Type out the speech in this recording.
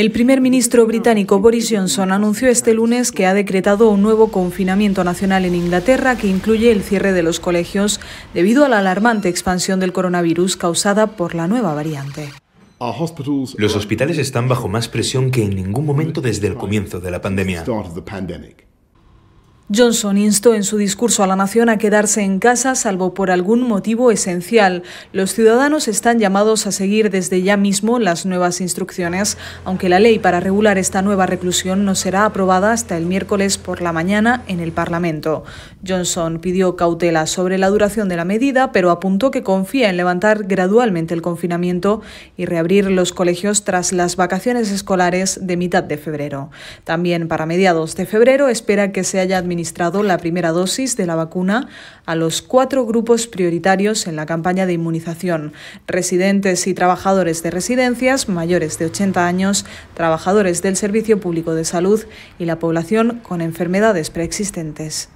El primer ministro británico Boris Johnson anunció este lunes que ha decretado un nuevo confinamiento nacional en Inglaterra que incluye el cierre de los colegios debido a la alarmante expansión del coronavirus causada por la nueva variante. Los hospitales están bajo más presión que en ningún momento desde el comienzo de la pandemia. Johnson instó en su discurso a la nación a quedarse en casa salvo por algún motivo esencial. Los ciudadanos están llamados a seguir desde ya mismo las nuevas instrucciones, aunque la ley para regular esta nueva reclusión no será aprobada hasta el miércoles por la mañana en el Parlamento. Johnson pidió cautela sobre la duración de la medida, pero apuntó que confía en levantar gradualmente el confinamiento y reabrir los colegios tras las vacaciones escolares de mitad de febrero. También para mediados de febrero espera que se haya administrado la primera dosis de la vacuna a los cuatro grupos prioritarios en la campaña de inmunización, residentes y trabajadores de residencias mayores de 80 años, trabajadores del Servicio Público de Salud y la población con enfermedades preexistentes.